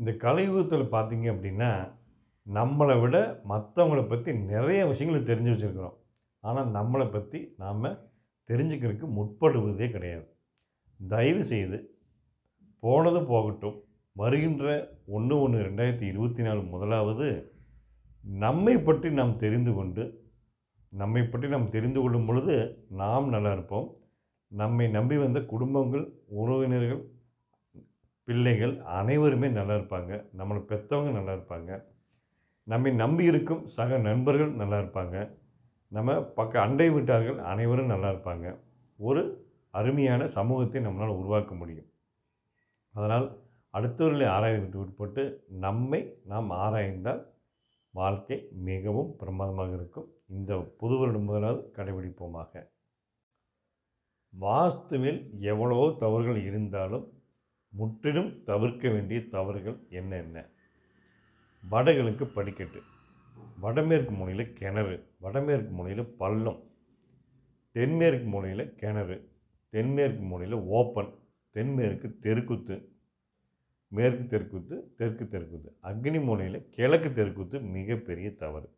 இந்த கலையுகத்தில் பார்த்தீங்க அப்படின்னா நம்மளை விட மற்றவங்கள பற்றி நிறைய விஷயங்களை தெரிஞ்சு வச்சுருக்குறோம் ஆனால் நம்மளை பற்றி நாம் தெரிஞ்சுக்கிறதுக்கு முற்படுவதே கிடையாது தயவு செய்து போனது போகட்டும் வருகின்ற ஒன்று ஒன்று ரெண்டாயிரத்தி இருபத்தி நாலு முதலாவது நம்மை பற்றி நாம் தெரிந்து கொண்டு நம்மை பற்றி நாம் தெரிந்து கொள்ளும் பொழுது நாம் நல்லா இருப்போம் நம்மை நம்பி வந்த குடும்பங்கள் உறவினர்கள் பிள்ளைகள் அனைவருமே நல்லா இருப்பாங்க நம்மளை பெற்றவங்க நல்லா இருப்பாங்க நம்மை நம்பி இருக்கும் சக நண்பர்கள் நல்லா இருப்பாங்க நம்ம பக்க அண்டை வீட்டார்கள் அனைவரும் நல்லா இருப்பாங்க ஒரு அருமையான சமூகத்தை நம்மளால் உருவாக்க முடியும் அதனால் அடுத்தவர்களை ஆராய்ந்து உட்பட்டு நம்மை நாம் ஆராய்ந்தால் வாழ்க்கை மிகவும் பிரமாதமாக இருக்கும் இந்த புது வருடம் முதலாவது கடைபிடிப்போமாக வாஸ்துவில் எவ்வளவோ தவறுகள் இருந்தாலும் முற்றிலும் தவிர்க்க வேண்டிய தவறுகள் என்னென்ன வடகிழக்கு படிக்கட்டு வடமேற்கு முனையில் கிணறு வடமேற்கு முனையில் பள்ளம் தென்மேற்கு முனையில் கிணறு தென்மேற்கு முனையில் ஓப்பன் தென்மேற்கு தெருக்குத்து மேற்கு தெற்குத்து தெற்கு தெற்குத்து அக்னி முனையில் கிழக்கு தெற்குத்து மிகப்பெரிய தவறு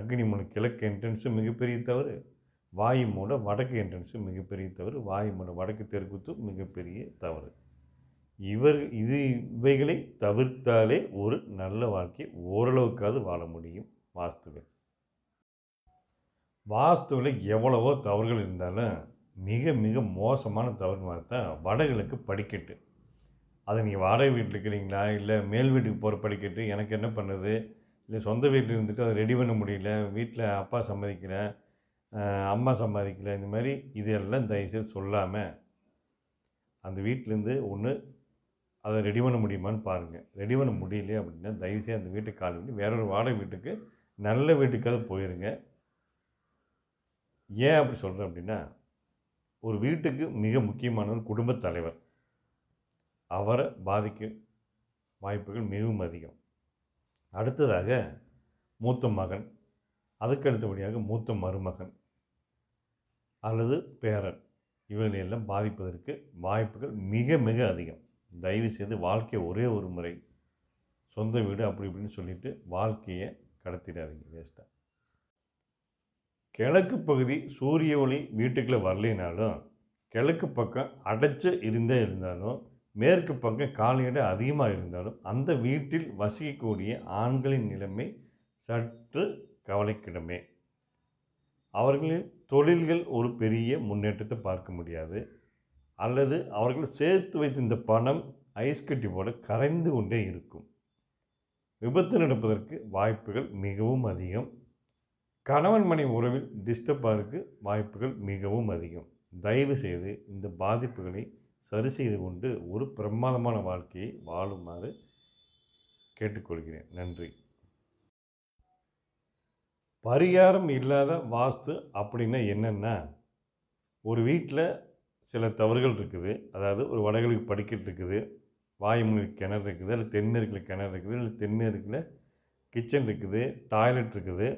அக்னி முனை கிழக்கு என்ட்ரன்ஸும் மிகப்பெரிய தவறு வாயு மூட வடக்கு என்ட்ரன்ஸும் மிகப்பெரிய தவறு வாயு மூட வடக்கு தெற்குத்து மிகப்பெரிய தவறு இவர் இது இவைகளை தவிர்த்தாலே ஒரு நல்ல வாழ்க்கை ஓரளவுக்காவது வாழ முடியும் வாஸ்துவில் வாஸ்துவில் எவ்வளவோ தவறுகள் இருந்தாலும் மிக மிக மோசமான தவறு தான் வடகிழக்கு படிக்கட்டு அதை நீங்கள் வாடகை வீட்டில் இருக்கிறீங்களா இல்லை மேல் வீட்டுக்கு போகிற படிக்கட்டு எனக்கு என்ன பண்ணுது இல்லை சொந்த வீட்டில் இருந்துட்டு அதை ரெடி பண்ண முடியல வீட்டில் அப்பா சம்மதிக்கிறேன் அம்மா சம்பாதிக்கல இந்த மாதிரி இதெல்லாம் தயவுசெய்து சொல்லாமல் அந்த வீட்டிலேருந்து ஒன்று அதை ரெடி பண்ண முடியுமான்னு பாருங்கள் ரெடி பண்ண முடியலையே அப்படின்னா தயவுசெய்து அந்த வீட்டுக்கு கால் பண்ணி வேற ஒரு வாடகை வீட்டுக்கு நல்ல வீட்டுக்காக போயிருங்க ஏன் அப்படி சொல்கிறேன் அப்படின்னா ஒரு வீட்டுக்கு மிக முக்கியமானவர் குடும்பத் தலைவர் அவரை பாதிக்க வாய்ப்புகள் மிகவும் அதிகம் அடுத்ததாக மூத்த மகன் அதுக்கு அடுத்தபடியாக மூத்த மருமகன் அல்லது பேரன் இவர்களையெல்லாம் பாதிப்பதற்கு வாய்ப்புகள் மிக மிக அதிகம் தயவு செய்து வாழ்க்கையை ஒரே ஒரு முறை சொந்த வீடு அப்படி இப்படின்னு சொல்லிட்டு வாழ்க்கையை கடத்திடாதீங்க வேஸ்ட்டாக கிழக்கு பகுதி சூரிய ஒளி வீட்டுக்குள்ளே வரலினாலும் கிழக்கு பக்கம் அடைச்சு இருந்தே இருந்தாலும் மேற்கு பக்கம் காலையிட அதிகமாக இருந்தாலும் அந்த வீட்டில் வசிக்கக்கூடிய ஆண்களின் நிலைமை சற்று கவலைக்கிடமே அவர்களின் தொழில்கள் ஒரு பெரிய முன்னேற்றத்தை பார்க்க முடியாது அல்லது அவர்கள் சேர்த்து வைத்த இந்த பணம் ஐஸ் கட்டி போல கரைந்து கொண்டே இருக்கும் விபத்து நடப்பதற்கு வாய்ப்புகள் மிகவும் அதிகம் கணவன் மனை உறவில் டிஸ்டர்பாக வாய்ப்புகள் மிகவும் அதிகம் தயவு செய்து இந்த பாதிப்புகளை சரி செய்து கொண்டு ஒரு பிரமாதமான வாழ்க்கையை வாழுமாறு கேட்டுக்கொள்கிறேன் நன்றி பரிகாரம் இல்லாத வாஸ்து அப்படின்னா என்னென்னா ஒரு வீட்டில் சில தவறுகள் இருக்குது அதாவது ஒரு வடகிழக்கு படிக்கட்டு இருக்குது வாயுமொழிக்கு கிணறு இருக்குது இல்லை தென்மேற்கில் கிணறு இருக்குது இல்லை தென்மேற்கில் கிச்சன் இருக்குது டாய்லெட் இருக்குது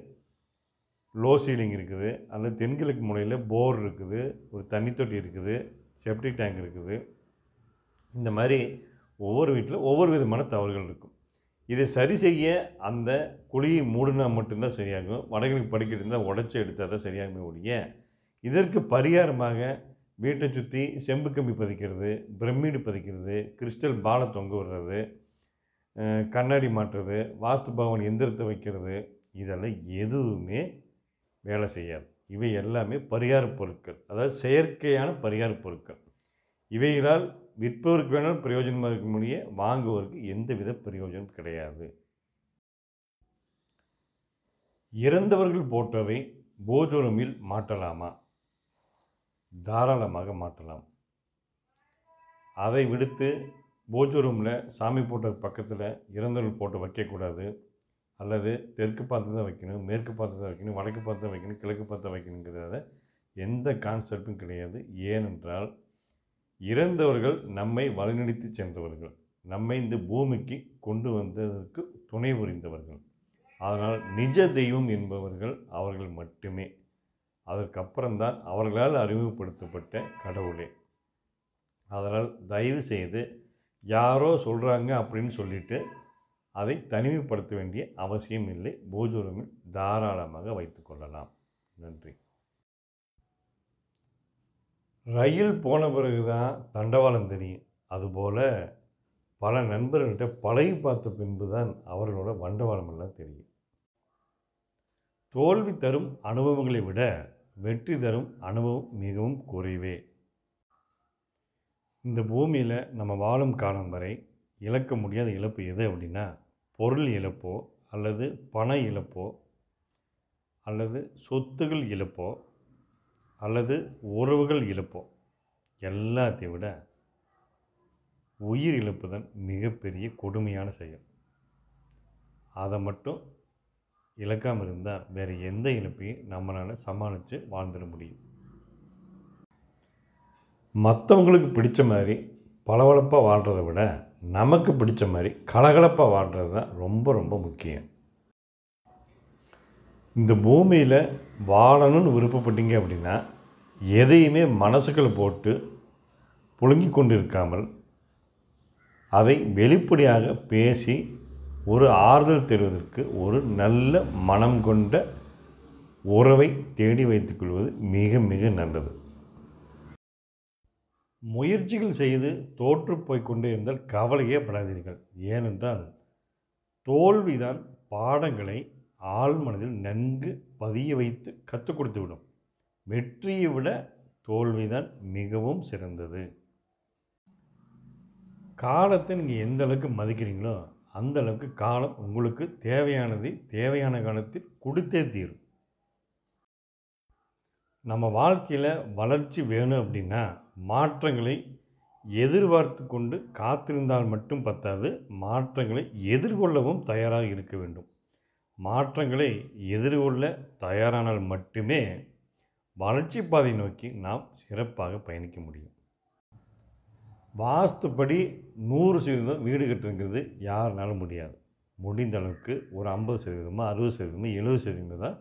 லோ சீலிங் இருக்குது அந்த தென்கிழக்கு முனையில் போர் இருக்குது ஒரு தண்ணி தொட்டி இருக்குது செப்டிக் டேங்க் இருக்குது இந்த மாதிரி ஒவ்வொரு வீட்டில் ஒவ்வொரு விதமான தவறுகள் இருக்கும் இதை சரி செய்ய அந்த குழியை மூடினா மட்டும்தான் சரியாகும் வடகிழக்கு படிக்கிட்டு இருந்தால் உடச்சி எடுத்தால் தான் சரியாகுமே ஒழிய இதற்கு பரிகாரமாக வீட்டை சுற்றி செம்பு கம்பி பதிக்கிறது பிரமிடு பதிக்கிறது கிறிஸ்டல் பாலை தொங்க விடுறது கண்ணாடி மாற்றுறது வாஸ்து பவன் எந்திரத்தை வைக்கிறது இதெல்லாம் எதுவுமே வேலை செய்யாது இவை எல்லாமே பரிகாரப் பொருட்கள் அதாவது செயற்கையான பரிகாரப் பொருட்கள் இவைகளால் விற்பவருக்கு வேணாலும் பிரயோஜனமாக இருக்க முடிய வாங்குவதற்கு எந்தவித பிரயோஜனம் கிடையாது இறந்தவர்கள் போட்டவை போஜோரமில் மாட்டலாமா தாராளமாக மாற்றலாம் அதை விடுத்து போஜ ரூமில் சாமி போட்ட பக்கத்தில் இறந்தவர்கள் போட்டு வைக்கக்கூடாது அல்லது தெற்கு பார்த்து தான் வைக்கணும் மேற்கு பார்த்து தான் வைக்கணும் வடக்கு பார்த்து தான் வைக்கணும் கிழக்கு பார்த்து வைக்கணுங்கிறத எந்த கான்செப்டும் கிடையாது ஏனென்றால் இறந்தவர்கள் நம்மை வழிநடித்து சென்றவர்கள் நம்மை இந்த பூமிக்கு கொண்டு வந்ததற்கு துணை புரிந்தவர்கள் அதனால் நிஜ தெய்வம் என்பவர்கள் அவர்கள் மட்டுமே அதற்கப்புறம்தான் அவர்களால் அறிமுகப்படுத்தப்பட்ட கடவுளே அதனால் தயவு செய்து யாரோ சொல்கிறாங்க அப்படின்னு சொல்லிவிட்டு அதை தனிமைப்படுத்த வேண்டிய அவசியம் இல்லை போஜூரமில் தாராளமாக வைத்துக்கொள்ளலாம் நன்றி ரயில் போன பிறகு தான் தண்டவாளம் தெரியும் அதுபோல் பல நண்பர்கள்ட்ட பழகி பார்த்த பின்பு தான் அவர்களோட வண்டவாளமெல்லாம் தெரியும் தோல்வி தரும் அனுபவங்களை விட வெற்றி தரும் அனுபவம் மிகவும் குறைவே இந்த பூமியில் நம்ம வாழும் காலம் வரை இழக்க முடியாத இழப்பு எது அப்படின்னா பொருள் இழப்போ அல்லது பண இழப்போ அல்லது சொத்துகள் இழப்போ அல்லது உறவுகள் இழப்போ எல்லாத்தையும் விட உயிர் இழப்பு தான் மிகப்பெரிய கொடுமையான செயல் அதை மட்டும் இழக்காமல் இருந்தால் வேறு எந்த இழப்பையும் நம்மளால் சமாளித்து வாழ்ந்துட முடியும் மற்றவங்களுக்கு பிடிச்ச மாதிரி பளபளப்பாக வாழ்கிறத விட நமக்கு பிடிச்ச மாதிரி கலகலப்பாக வாழ்கிறது தான் ரொம்ப ரொம்ப முக்கியம் இந்த பூமியில் வாழணும்னு விருப்பப்பட்டீங்க அப்படின்னா எதையுமே மனசுக்களை போட்டு புழுங்கி கொண்டு இருக்காமல் அதை வெளிப்படையாக பேசி ஒரு ஆறுதல் தருவதற்கு ஒரு நல்ல மனம் கொண்ட உறவை தேடி வைத்துக்கொள்வது மிக மிக நல்லது முயற்சிகள் செய்து தோற்று கொண்டே இருந்தால் கவலையே படாதீர்கள் ஏனென்றால் தோல்விதான் பாடங்களை ஆழ்மனதில் நன்கு பதிய வைத்து கற்றுக் கொடுத்து விடும் வெற்றியை விட தோல்விதான் மிகவும் சிறந்தது காலத்தை நீங்கள் எந்த அளவுக்கு மதிக்கிறீங்களோ அந்தளவுக்கு காலம் உங்களுக்கு தேவையானது தேவையான காலத்தில் கொடுத்தே தீரும் நம்ம வாழ்க்கையில் வளர்ச்சி வேணும் அப்படின்னா மாற்றங்களை எதிர்பார்த்து கொண்டு காத்திருந்தால் மட்டும் பத்தாது மாற்றங்களை எதிர்கொள்ளவும் தயாராக இருக்க வேண்டும் மாற்றங்களை எதிர்கொள்ள தயாரானால் மட்டுமே வளர்ச்சி பாதை நோக்கி நாம் சிறப்பாக பயணிக்க முடியும் வாஸ்துப்படி நூறு சதவீதம் வீடு கட்டுங்கிறது யாருனாலும் முடியாது முடிந்த அளவுக்கு ஒரு ஐம்பது சதவீதமோ அறுபது சதவீதமோ எழுபது சதவீதம் தான்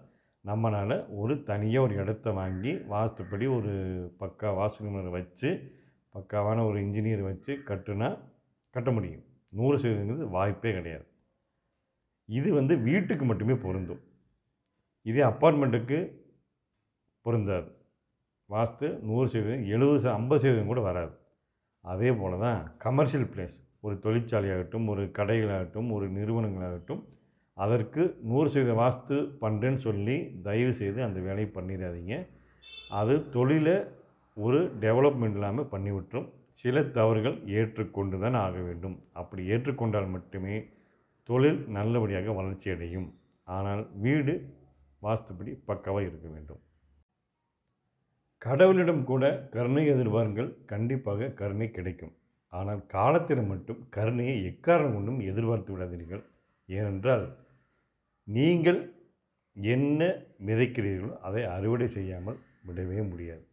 நம்மளால் ஒரு தனியாக ஒரு இடத்த வாங்கி வாஸ்துப்படி ஒரு பக்கா வாசனை வச்சு பக்காவான ஒரு இன்ஜினியர் வச்சு கட்டுனா கட்ட முடியும் நூறு சதவீதங்கிறது வாய்ப்பே கிடையாது இது வந்து வீட்டுக்கு மட்டுமே பொருந்தும் இதே அப்பார்ட்மெண்ட்டுக்கு பொருந்தாது வாஸ்து நூறு சதவீதம் எழுபது ஐம்பது சதவீதம் கூட வராது அதே போல் தான் கமர்ஷியல் பிளேஸ் ஒரு தொழிற்சாலையாகட்டும் ஒரு கடைகளாகட்டும் ஒரு நிறுவனங்களாகட்டும் அதற்கு நூறு சதவீத வாஸ்து பண்ணுறேன்னு சொல்லி தயவு செய்து அந்த வேலையை பண்ணிடாதீங்க அது தொழிலை ஒரு டெவலப்மெண்ட் இல்லாமல் பண்ணிவிட்டுரும் சில தவறுகள் ஏற்றுக்கொண்டு தான் ஆக வேண்டும் அப்படி ஏற்றுக்கொண்டால் மட்டுமே தொழில் நல்லபடியாக வளர்ச்சி அடையும் ஆனால் வீடு வாஸ்துப்படி பக்காவாக இருக்க வேண்டும் கடவுளிடம் கூட கருணை எதிர்பாருங்கள் கண்டிப்பாக கருணை கிடைக்கும் ஆனால் காலத்திடம் மட்டும் கருணையை எக்காரணம் ஒன்றும் எதிர்பார்த்து விடாதீர்கள் ஏனென்றால் நீங்கள் என்ன மிதைக்கிறீர்களோ அதை அறுவடை செய்யாமல் விடவே முடியாது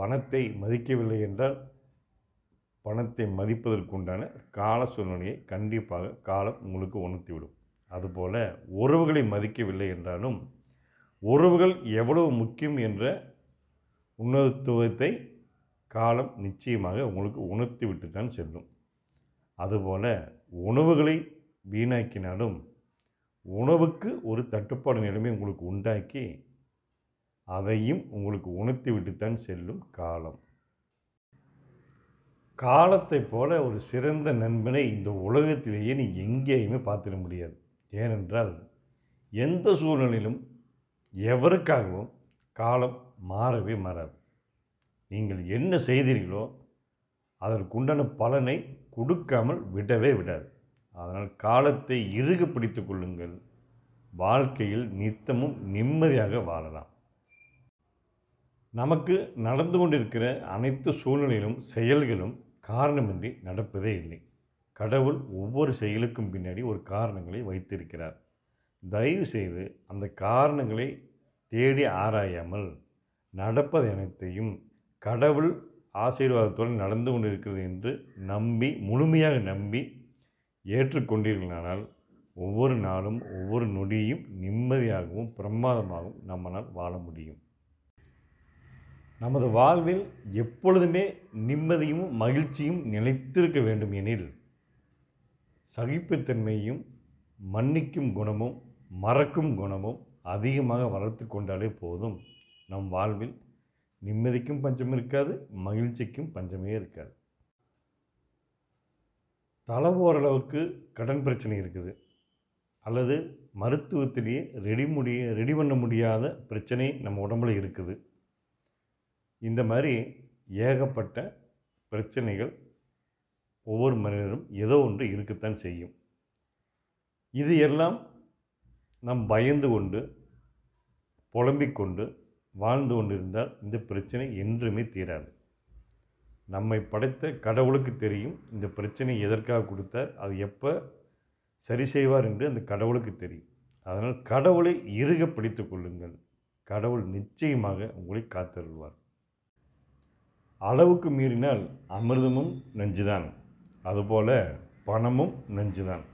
பணத்தை மதிக்கவில்லை என்றால் பணத்தை மதிப்பதற்குண்டான கால சூழ்நிலையை கண்டிப்பாக காலம் உங்களுக்கு உணர்த்திவிடும் அதுபோல் உறவுகளை மதிக்கவில்லை என்றாலும் உறவுகள் எவ்வளவு முக்கியம் என்ற உன்னதத்துவத்தை காலம் நிச்சயமாக உங்களுக்கு உணர்த்தி விட்டு தான் செல்லும் அதுபோல் உணவுகளை வீணாக்கினாலும் உணவுக்கு ஒரு தட்டுப்பாடு நிலைமை உங்களுக்கு உண்டாக்கி அதையும் உங்களுக்கு உணர்த்தி விட்டுத்தான் செல்லும் காலம் காலத்தை போல ஒரு சிறந்த நண்பனை இந்த உலகத்திலேயே நீ எங்கேயுமே பார்த்துட முடியாது ஏனென்றால் எந்த சூழ்நிலையிலும் எவருக்காகவும் காலம் மாறவே மாறாது நீங்கள் என்ன செய்தீர்களோ அதற்குண்டான பலனை கொடுக்காமல் விடவே விடாது அதனால் காலத்தை இறுக பிடித்து கொள்ளுங்கள் வாழ்க்கையில் நித்தமும் நிம்மதியாக வாழலாம் நமக்கு நடந்து கொண்டிருக்கிற அனைத்து சூழ்நிலையிலும் செயல்களும் காரணமின்றி நடப்பதே இல்லை கடவுள் ஒவ்வொரு செயலுக்கும் பின்னாடி ஒரு காரணங்களை வைத்திருக்கிறார் தயவு செய்து அந்த காரணங்களை தேடி ஆராயாமல் நடப்பது அனைத்தையும் கடவுள் ஆசீர்வாதத்துடன் நடந்து கொண்டிருக்கிறது என்று நம்பி முழுமையாக நம்பி ஏற்றுக்கொண்டீர்களானால் ஒவ்வொரு நாளும் ஒவ்வொரு நொடியும் நிம்மதியாகவும் பிரமாதமாகவும் நம்மளால் வாழ முடியும் நமது வாழ்வில் எப்பொழுதுமே நிம்மதியும் மகிழ்ச்சியும் நிலைத்திருக்க வேண்டும் எனில் சகிப்புத்தன்மையும் மன்னிக்கும் குணமும் மறக்கும் குணமும் அதிகமாக வளர்த்து கொண்டாலே போதும் நம் வாழ்வில் நிம்மதிக்கும் பஞ்சம் இருக்காது மகிழ்ச்சிக்கும் பஞ்சமே இருக்காது தலை ஓரளவுக்கு கடன் பிரச்சனை இருக்குது அல்லது மருத்துவத்திலேயே ரெடி முடிய ரெடி பண்ண முடியாத பிரச்சனை நம்ம உடம்புல இருக்குது இந்த மாதிரி ஏகப்பட்ட பிரச்சனைகள் ஒவ்வொரு மனிதரும் ஏதோ ஒன்று இருக்கத்தான் செய்யும் இது எல்லாம் நாம் பயந்து கொண்டு புலம்பிக் கொண்டு வாழ்ந்து கொண்டிருந்தால் இந்த பிரச்சனை என்றுமே தீராது நம்மை படைத்த கடவுளுக்கு தெரியும் இந்த பிரச்சனை எதற்காக கொடுத்தார் அது எப்போ சரி செய்வார் என்று அந்த கடவுளுக்கு தெரியும் அதனால் கடவுளை இறுக பிடித்து கொள்ளுங்கள் கடவுள் நிச்சயமாக உங்களை காத்தருள்வார் அளவுக்கு மீறினால் அமிர்தமும் நஞ்சுதான் அதுபோல் பணமும் நஞ்சுதான்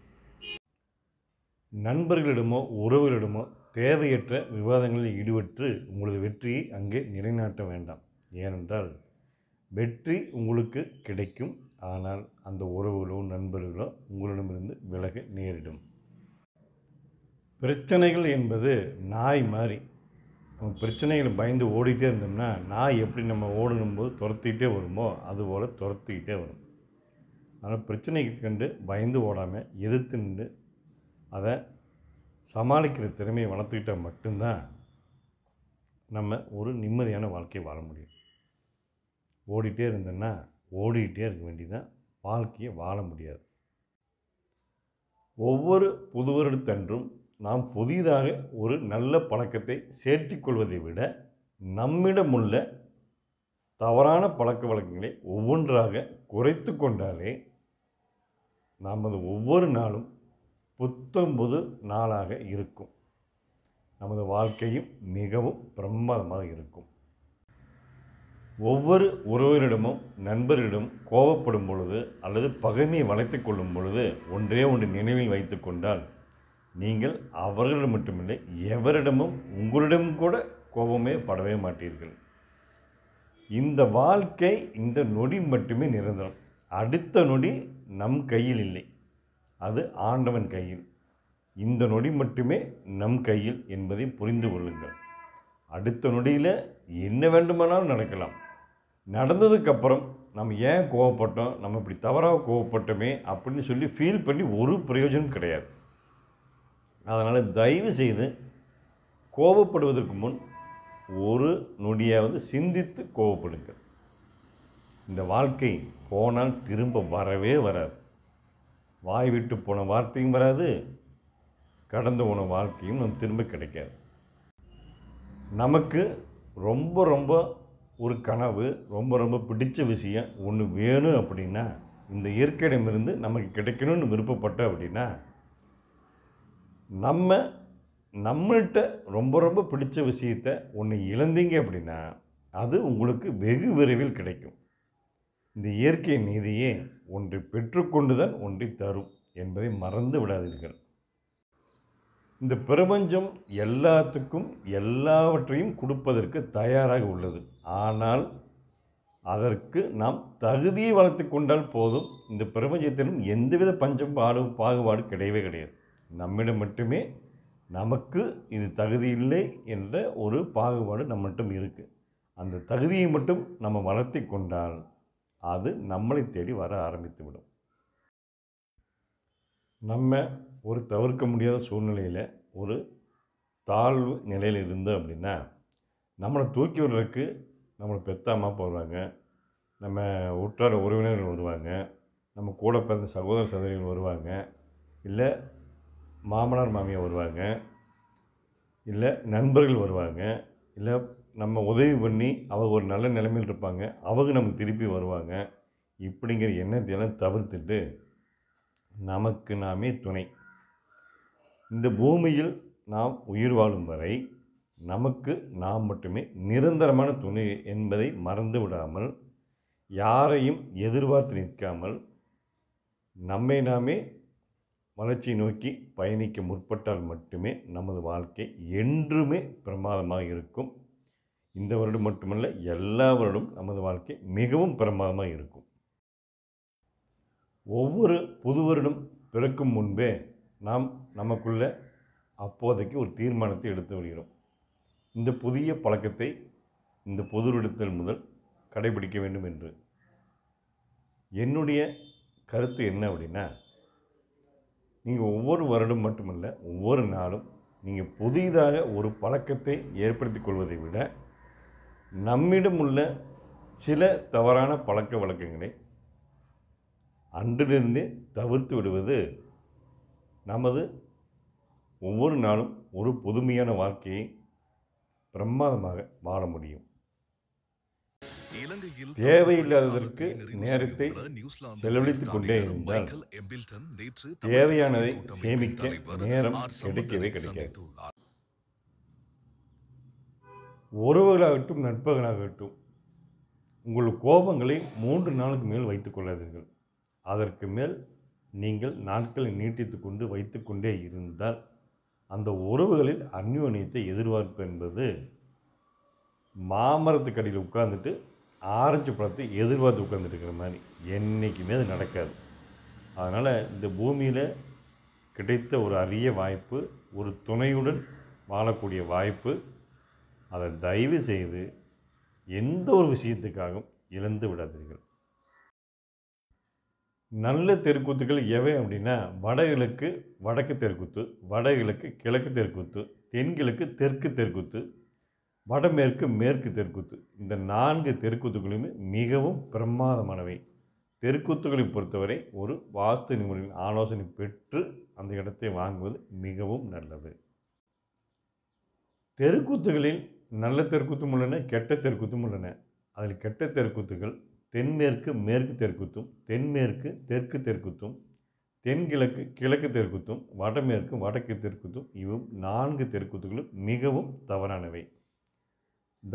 நண்பர்களிடமோ உறவுகளிடமோ தேவையற்ற விவாதங்களில் ஈடுபட்டு உங்களது வெற்றியை அங்கே நிலைநாட்ட வேண்டாம் ஏனென்றால் வெற்றி உங்களுக்கு கிடைக்கும் ஆனால் அந்த உறவுகளோ நண்பர்களோ உங்களிடமிருந்து விலக நேரிடும் பிரச்சனைகள் என்பது நாய் மாதிரி நம்ம பிரச்சனைகள் பயந்து ஓடிட்டே இருந்தோம்னா நாய் எப்படி நம்ம ஓடணும்போது துரத்திக்கிட்டே வருமோ அதுபோல் துரத்திக்கிட்டே வரும் அதனால் பிரச்சனைக்கு கண்டு பயந்து ஓடாமல் எதிர்த்து நின்று அதை சமாளிக்கிற திறமையை வளர்த்துக்கிட்டால் மட்டும்தான் நம்ம ஒரு நிம்மதியான வாழ்க்கையை வாழ முடியும் ஓடிட்டே இருந்தேன்னா ஓடிக்கிட்டே இருக்க வேண்டியதான் வாழ்க்கையை வாழ முடியாது ஒவ்வொரு புது வருடத்தன்றும் நாம் புதிதாக ஒரு நல்ல பழக்கத்தை சேர்த்து கொள்வதை விட நம்மிடமுள்ள தவறான பழக்க வழக்கங்களை ஒவ்வொன்றாக குறைத்து கொண்டாலே நமது ஒவ்வொரு நாளும் புத்தம் நாளாக இருக்கும் நமது வாழ்க்கையும் மிகவும் பிரமாதமாக இருக்கும் ஒவ்வொரு உறவினரிடமும் நண்பரிடம் கோபப்படும் பொழுது அல்லது பகைமையை வளைத்து கொள்ளும் பொழுது ஒன்றே ஒன்று நினைவில் வைத்து கொண்டால் நீங்கள் அவர்களிடம் மட்டுமில்லை எவரிடமும் உங்களிடம் கூட கோபமே படவே மாட்டீர்கள் இந்த வாழ்க்கை இந்த நொடி மட்டுமே நிரந்தரம் அடுத்த நொடி நம் கையில் இல்லை அது ஆண்டவன் கையில் இந்த நொடி மட்டுமே நம் கையில் என்பதை புரிந்து கொள்ளுங்கள் அடுத்த நொடியில் என்ன வேண்டுமானாலும் நடக்கலாம் நடந்ததுக்கப்புறம் நம்ம ஏன் கோவப்பட்டோம் நம்ம இப்படி தவறாக கோவப்பட்டோமே அப்படின்னு சொல்லி ஃபீல் பண்ணி ஒரு பிரயோஜனம் கிடையாது அதனால் தயவு செய்து கோவப்படுவதற்கு முன் ஒரு நொடியாவது சிந்தித்து கோவப்படுங்கள் இந்த வாழ்க்கை போனால் திரும்ப வரவே வராது வாய் விட்டு போன வார்த்தையும் வராது கடந்து போன வாழ்க்கையும் நம்ம திரும்ப கிடைக்காது நமக்கு ரொம்ப ரொம்ப ஒரு கனவு ரொம்ப ரொம்ப பிடிச்ச விஷயம் ஒன்று வேணும் அப்படின்னா இந்த இயற்கையிடமிருந்து நமக்கு கிடைக்கணும்னு விருப்பப்பட்டோம் அப்படின்னா நம்ம நம்மள்கிட்ட ரொம்ப ரொம்ப பிடிச்ச விஷயத்த ஒன்று இழந்தீங்க அப்படின்னா அது உங்களுக்கு வெகு விரைவில் கிடைக்கும் இந்த இயற்கை நீதியே ஒன்றை பெற்றுக்கொண்டுதான் ஒன்றை தரும் என்பதை மறந்து விடாதீர்கள் இந்த பிரபஞ்சம் எல்லாத்துக்கும் எல்லாவற்றையும் கொடுப்பதற்கு தயாராக உள்ளது ஆனால் அதற்கு நாம் தகுதியை வளர்த்து கொண்டால் போதும் இந்த பிரபஞ்சத்திலும் எந்தவித பஞ்சம் பாடு பாகுபாடு கிடையவே கிடையாது நம்மிடம் மட்டுமே நமக்கு இது தகுதி இல்லை என்ற ஒரு பாகுபாடு நம்மட்டும் இருக்குது அந்த தகுதியை மட்டும் நம்ம வளர்த்தி கொண்டால் அது நம்மளை தேடி வர ஆரம்பித்து விடும் நம்ம ஒரு தவிர்க்க முடியாத சூழ்நிலையில் ஒரு தாழ்வு நிலையில் இருந்தோம் அப்படின்னா நம்மளை தூக்கி விடுறதுக்கு நம்மளை பெத்தாமா போடுவாங்க நம்ம உற்றார் உறவினர்கள் வருவாங்க நம்ம கூட பிறந்த சகோதர சகோதரிகள் வருவாங்க இல்லை மாமனார் மாமியார் வருவாங்க இல்லை நண்பர்கள் வருவாங்க இல்லை நம்ம உதவி பண்ணி அவங்க ஒரு நல்ல நிலைமையில் இருப்பாங்க அவங்க நமக்கு திருப்பி வருவாங்க இப்படிங்கிற எண்ணத்தையெல்லாம் தவிர்த்துட்டு நமக்கு நாமே துணை இந்த பூமியில் நாம் உயிர் வாழும் வரை நமக்கு நாம் மட்டுமே நிரந்தரமான துணை என்பதை மறந்து விடாமல் யாரையும் எதிர்பார்த்து நிற்காமல் நம்மை நாமே வளர்ச்சியை நோக்கி பயணிக்க முற்பட்டால் மட்டுமே நமது வாழ்க்கை என்றுமே பிரமாதமாக இருக்கும் இந்த வருடம் மட்டுமல்ல எல்லா வருடம் நமது வாழ்க்கை மிகவும் பிரமாதமாக இருக்கும் ஒவ்வொரு புது வருடம் பிறக்கும் முன்பே நாம் நமக்குள்ள அப்போதைக்கு ஒரு தீர்மானத்தை எடுத்து வருகிறோம் இந்த புதிய பழக்கத்தை இந்த பொது விடுத்தல் முதல் கடைபிடிக்க வேண்டும் என்று என்னுடைய கருத்து என்ன அப்படின்னா நீங்கள் ஒவ்வொரு வருடம் மட்டுமல்ல ஒவ்வொரு நாளும் நீங்கள் புதிதாக ஒரு பழக்கத்தை ஏற்படுத்தி கொள்வதை விட நம்மிடம் உள்ள சில தவறான பழக்க வழக்கங்களை அன்றிலிருந்தே தவிர்த்து விடுவது நமது ஒவ்வொரு நாளும் ஒரு புதுமையான வாழ்க்கையை பிரமாதமாக வாழ முடியும் தேவையில்லாததற்கு நேரத்தை செலவழித்துக் கொண்டே இருந்தால் தேவையானதை சேமிக்க நேரம் கிடைக்கவே கிடைக்காது உறவுகளாகட்டும் நட்பர்களாகட்டும் உங்கள் கோபங்களை மூன்று நாளுக்கு மேல் வைத்து கொள்ளாதீர்கள் அதற்கு மேல் நீங்கள் நாட்களை நீட்டித்து கொண்டு வைத்து கொண்டே இருந்தால் அந்த உறவுகளில் அந்யோன்யத்தை எதிர்பார்ப்பு என்பது மாமரத்துக்கடியில் உட்காந்துட்டு ஆரஞ்சு பழத்தை எதிர்பார்த்து உட்காந்துட்டு இருக்கிற மாதிரி என்றைக்குமே அது நடக்காது அதனால் இந்த பூமியில் கிடைத்த ஒரு அரிய வாய்ப்பு ஒரு துணையுடன் வாழக்கூடிய வாய்ப்பு அதை தயவு செய்து எந்த ஒரு விஷயத்துக்காகவும் இழந்து விடாதீர்கள் நல்ல தெருக்கூத்துக்கள் எவை அப்படின்னா வடகிழக்கு வடக்கு தெருக்கூத்து வடகிழக்கு கிழக்கு தெருக்கூத்து தென்கிழக்கு தெற்கு தெருக்கூத்து வடமேற்கு மேற்கு தெருக்கூத்து இந்த நான்கு தெருக்கூத்துகளுமே மிகவும் பிரமாதமானவை தெருக்கூத்துகளை பொறுத்தவரை ஒரு வாஸ்து நிபுணரின் ஆலோசனை பெற்று அந்த இடத்தை வாங்குவது மிகவும் நல்லது தெருக்கூத்துகளில் நல்ல தெற்குத்தும் உள்ளன கெட்ட தெற்குத்தும் உள்ளன அதில் கெட்ட தெற்குத்துகள் தென்மேற்கு மேற்கு தெற்குத்தும் தென்மேற்கு தெற்கு தெற்குத்தும் தென்கிழக்கு கிழக்கு தெற்குத்தும் வடமேற்கு வடக்கு தெற்குத்தும் இவும் நான்கு தெற்குத்துகளும் மிகவும் தவறானவை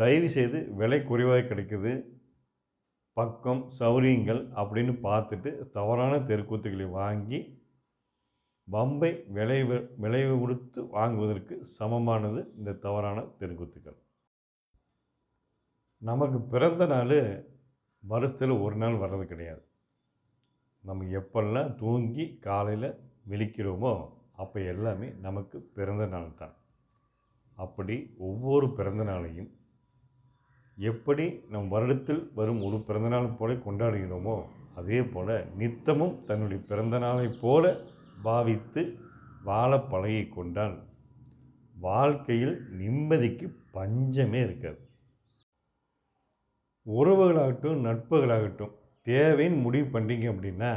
தயவுசெய்து விலை குறைவாக கிடைக்குது பக்கம் சௌரியங்கள் அப்படின்னு பார்த்துட்டு தவறான தெருக்கூத்துகளை வாங்கி பம்பை விளைவு விளைவு கொடுத்து வாங்குவதற்கு சமமானது இந்த தவறான தெருக்கூத்துக்கள் நமக்கு பிறந்த நாள் வருஷத்தில் ஒரு நாள் வர்றது கிடையாது நம்ம எப்பெல்லாம் தூங்கி காலையில் விழிக்கிறோமோ அப்போ எல்லாமே நமக்கு பிறந்த நாள் தான் அப்படி ஒவ்வொரு பிறந்த நாளையும் எப்படி நம் வருடத்தில் வரும் ஒரு பிறந்தநாள் போல கொண்டாடுகிறோமோ அதே போல் நித்தமும் தன்னுடைய பிறந்த நாளை போல பாவித்து வாழ பழகி கொண்டால் வாழ்க்கையில் நிம்மதிக்கு பஞ்சமே இருக்காது உறவுகளாகட்டும் நட்புகளாகட்டும் தேவைன்னு முடிவு பண்ணிங்க அப்படின்னா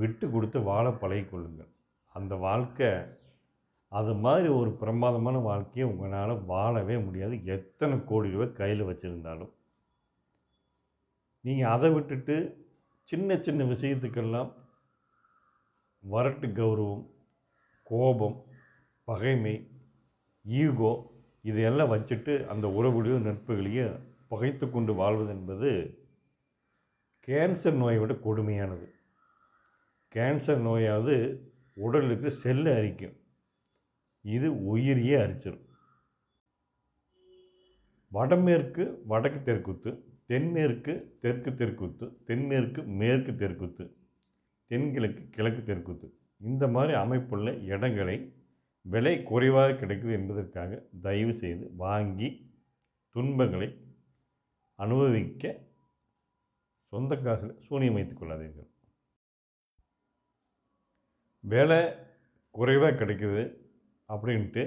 விட்டு கொடுத்து வாழ பழகிக்கொள்ளுங்கள் அந்த வாழ்க்கை அது மாதிரி ஒரு பிரமாதமான வாழ்க்கையை உங்களால் வாழவே முடியாது எத்தனை கோடி ரூபாய் கையில் வச்சுருந்தாலும் நீங்கள் அதை விட்டுட்டு சின்ன சின்ன விஷயத்துக்கெல்லாம் வரட்டு கௌரவம் கோபம் பகைமை ஈகோ இதையெல்லாம் வச்சுட்டு அந்த உறவுகளையும் நட்புகளையும் பகைத்து கொண்டு வாழ்வது என்பது கேன்சர் நோயை விட கொடுமையானது கேன்சர் நோயாவது உடலுக்கு செல்லு அரிக்கும் இது உயிரியே அரிச்சிடும் வடமேற்கு வடக்கு தெற்குத்து தென்மேற்கு தெற்கு தெற்குத்து தென்மேற்கு மேற்கு தெற்குத்து தென்கிழக்கு கிழக்கு தெற்குத்து இந்த மாதிரி அமைப்புள்ள இடங்களை விலை குறைவாக கிடைக்குது என்பதற்காக தயவு செய்து வாங்கி துன்பங்களை அனுபவிக்க சொந்த காசில் சூனியம் வைத்துக் கொள்ளாதீர்கள் வேலை குறைவாக கிடைக்குது அப்படின்ட்டு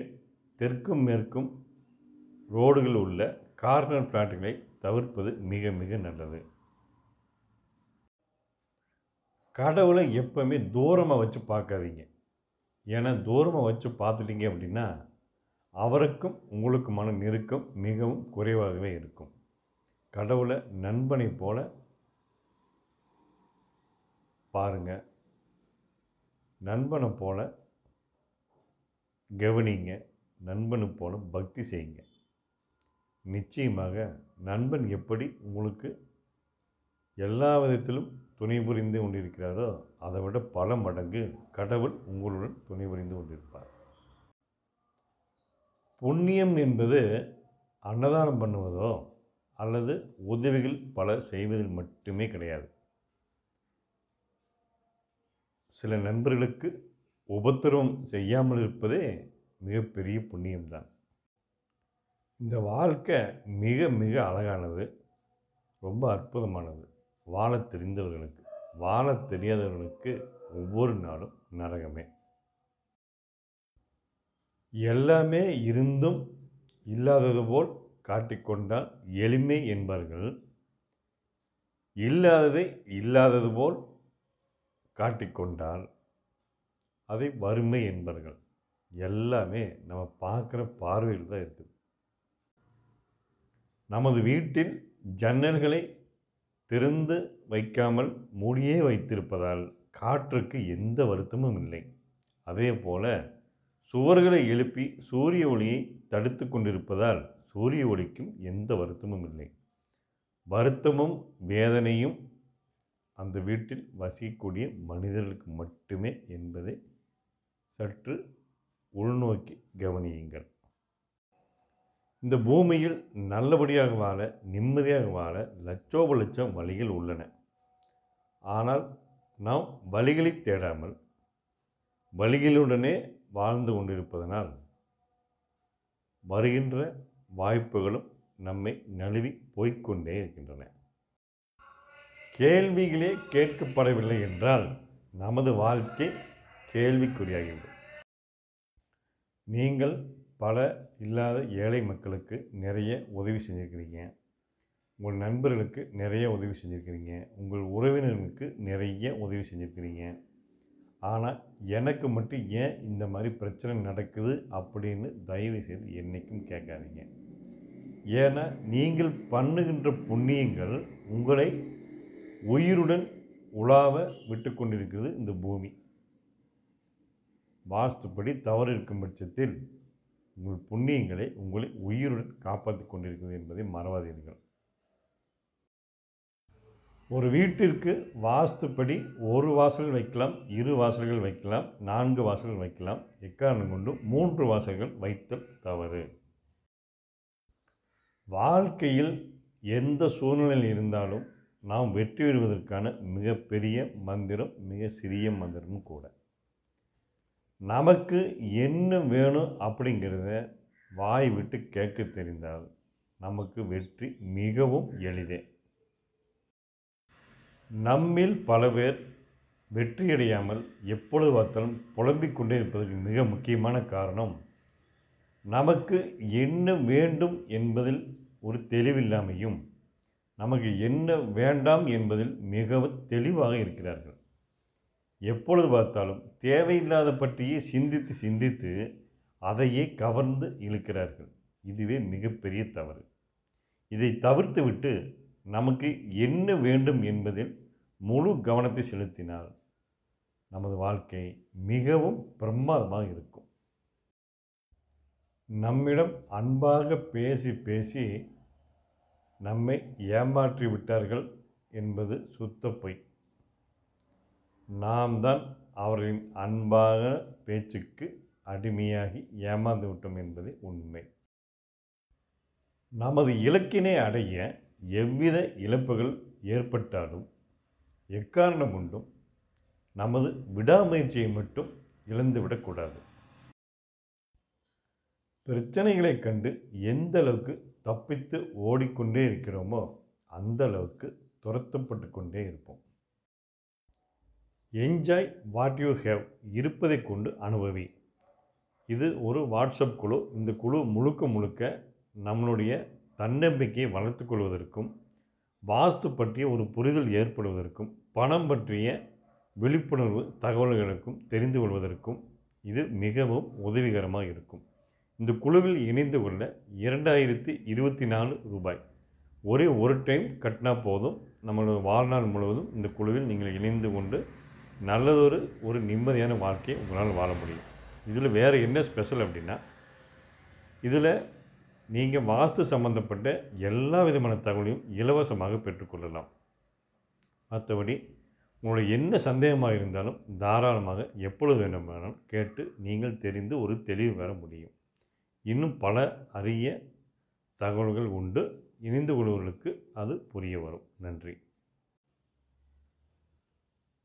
தெற்கும் மேற்கும் ரோடுகள் உள்ள கார்னர் ஃப்ளாட்டுகளை தவிர்ப்பது மிக மிக நல்லது கடவுளை எப்போவுமே தூரமாக வச்சு பார்க்காதீங்க ஏன்னா தூரமாக வச்சு பார்த்துட்டீங்க அப்படின்னா அவருக்கும் உங்களுக்குமான நெருக்கம் மிகவும் குறைவாகவே இருக்கும் கடவுளை நண்பனை போல் பாருங்கள் நண்பனை போல் கவனிங்க நண்பனு போல பக்தி செய்யுங்க நிச்சயமாக நண்பன் எப்படி உங்களுக்கு எல்லா விதத்திலும் துணை புரிந்து கொண்டிருக்கிறாரோ அதை விட பல மடங்கு கடவுள் உங்களுடன் துணை புரிந்து கொண்டிருப்பார் புண்ணியம் என்பது அன்னதானம் பண்ணுவதோ அல்லது உதவிகள் பல செய்வதில் மட்டுமே கிடையாது சில நண்பர்களுக்கு உபத்திரவம் செய்யாமல் இருப்பதே மிகப்பெரிய புண்ணியம்தான் இந்த வாழ்க்கை மிக மிக அழகானது ரொம்ப அற்புதமானது வாழ தெரிந்தவர்களுக்கு வாழ தெரியாதவர்களுக்கு ஒவ்வொரு நாளும் நரகமே எல்லாமே இருந்தும் இல்லாதது போல் காட்டிக்கொண்டால் எளிமை என்பார்கள் இல்லாததை இல்லாதது போல் காட்டிக்கொண்டால் அதை வறுமை என்பார்கள் எல்லாமே நம்ம பார்க்குற பார்வையில் தான் இருக்குது நமது வீட்டில் ஜன்னல்களை திறந்து வைக்காமல் மூடியே வைத்திருப்பதால் காற்றுக்கு எந்த வருத்தமும் இல்லை அதே போல் சுவர்களை எழுப்பி சூரிய ஒளியை தடுத்து கொண்டிருப்பதால் சூரிய ஒளிக்கும் எந்த வருத்தமும் இல்லை வருத்தமும் வேதனையும் அந்த வீட்டில் வசிக்கக்கூடிய மனிதர்களுக்கு மட்டுமே என்பதை சற்று உள்நோக்கி கவனியுங்கள் இந்த பூமியில் நல்லபடியாக வாழ நிம்மதியாக வாழ லட்சோப லட்சம் வழிகள் உள்ளன ஆனால் நாம் வழிகளை தேடாமல் வழிகளுடனே வாழ்ந்து கொண்டிருப்பதனால் வருகின்ற வாய்ப்புகளும் நம்மை நழுவி போய்கொண்டே இருக்கின்றன கேள்விகளே கேட்கப்படவில்லை என்றால் நமது வாழ்க்கை கேள்விக்குறியாகிவிடும் நீங்கள் பல இல்லாத ஏழை மக்களுக்கு நிறைய உதவி செஞ்சுருக்கிறீங்க உங்கள் நண்பர்களுக்கு நிறைய உதவி செஞ்சுருக்கிறீங்க உங்கள் உறவினர்களுக்கு நிறைய உதவி செஞ்சுருக்கிறீங்க ஆனால் எனக்கு மட்டும் ஏன் இந்த மாதிரி பிரச்சனை நடக்குது அப்படின்னு தயவு செய்து என்றைக்கும் கேட்காதீங்க ஏன்னா நீங்கள் பண்ணுகின்ற புண்ணியங்கள் உங்களை உயிருடன் உலாவ விட்டு கொண்டிருக்குது இந்த பூமி வாஸ்துப்படி தவறு இருக்கும் பட்சத்தில் உங்கள் புண்ணியங்களை உங்களை உயிருடன் காப்பாற்றி கொண்டிருக்கிறது என்பதை மறவாதீர்கள் ஒரு வீட்டிற்கு வாஸ்துப்படி ஒரு வாசல் வைக்கலாம் இரு வாசல்கள் வைக்கலாம் நான்கு வாசல்கள் வைக்கலாம் எக்காரணம் கொண்டு மூன்று வாசல்கள் வைத்தல் தவறு வாழ்க்கையில் எந்த சூழ்நிலையில் இருந்தாலும் நாம் வெற்றி பெறுவதற்கான மிகப்பெரிய மந்திரம் மிக சிறிய மந்திரமும் கூட நமக்கு என்ன வேணும் அப்படிங்கிறத வாய் விட்டு கேட்க தெரிந்தால் நமக்கு வெற்றி மிகவும் எளிதே நம்மில் பல பேர் வெற்றியடையாமல் எப்பொழுது பார்த்தாலும் புலம்பிக் கொண்டே இருப்பதற்கு மிக முக்கியமான காரணம் நமக்கு என்ன வேண்டும் என்பதில் ஒரு தெளிவில்லாமையும் நமக்கு என்ன வேண்டாம் என்பதில் மிகவும் தெளிவாக இருக்கிறார்கள் எப்பொழுது பார்த்தாலும் தேவையில்லாத பற்றியே சிந்தித்து சிந்தித்து அதையே கவர்ந்து இழுக்கிறார்கள் இதுவே மிகப்பெரிய தவறு இதை தவிர்த்துவிட்டு நமக்கு என்ன வேண்டும் என்பதில் முழு கவனத்தை செலுத்தினால் நமது வாழ்க்கை மிகவும் பிரமாதமாக இருக்கும் நம்மிடம் அன்பாக பேசி பேசி நம்மை ஏமாற்றி விட்டார்கள் என்பது சுத்த பொய் நாம் தான் அவர்களின் அன்பாக பேச்சுக்கு அடிமையாகி ஏமாந்து விட்டோம் என்பதே உண்மை நமது இலக்கினை அடைய எவ்வித இழப்புகள் ஏற்பட்டாலும் எக்காரணம் கொண்டும் நமது விடாமுயற்சியை மட்டும் இழந்துவிடக்கூடாது பிரச்சனைகளை கண்டு எந்த அளவுக்கு தப்பித்து ஓடிக்கொண்டே இருக்கிறோமோ அந்த அளவுக்கு துரத்தப்பட்டு கொண்டே இருப்போம் என்ஜாய் வாட் யூ ஹேவ் இருப்பதை கொண்டு அனுபவி இது ஒரு வாட்ஸ்அப் குழு இந்த குழு முழுக்க முழுக்க நம்மளுடைய தன்னம்பிக்கையை வளர்த்து கொள்வதற்கும் வாஸ்து பற்றிய ஒரு புரிதல் ஏற்படுவதற்கும் பணம் பற்றிய விழிப்புணர்வு தகவல்களுக்கும் தெரிந்து கொள்வதற்கும் இது மிகவும் உதவிகரமாக இருக்கும் இந்த குழுவில் இணைந்து கொள்ள இரண்டாயிரத்தி இருபத்தி நாலு ரூபாய் ஒரே ஒரு டைம் கட்டினா போதும் நம்மளோட வாழ்நாள் முழுவதும் இந்த குழுவில் நீங்கள் இணைந்து கொண்டு நல்லதொரு ஒரு நிம்மதியான வாழ்க்கையை உங்களால் வாழ முடியும் இதில் வேறு என்ன ஸ்பெஷல் அப்படின்னா இதில் நீங்கள் வாஸ்து சம்மந்தப்பட்ட எல்லா விதமான தகவலையும் இலவசமாக பெற்றுக்கொள்ளலாம் மற்றபடி உங்களுடைய என்ன சந்தேகமாக இருந்தாலும் தாராளமாக எப்பொழுது வேண்டுமானாலும் கேட்டு நீங்கள் தெரிந்து ஒரு தெளிவு பெற முடியும் இன்னும் பல அரிய தகவல்கள் உண்டு இணைந்து கொள்வர்களுக்கு அது புரிய வரும் நன்றி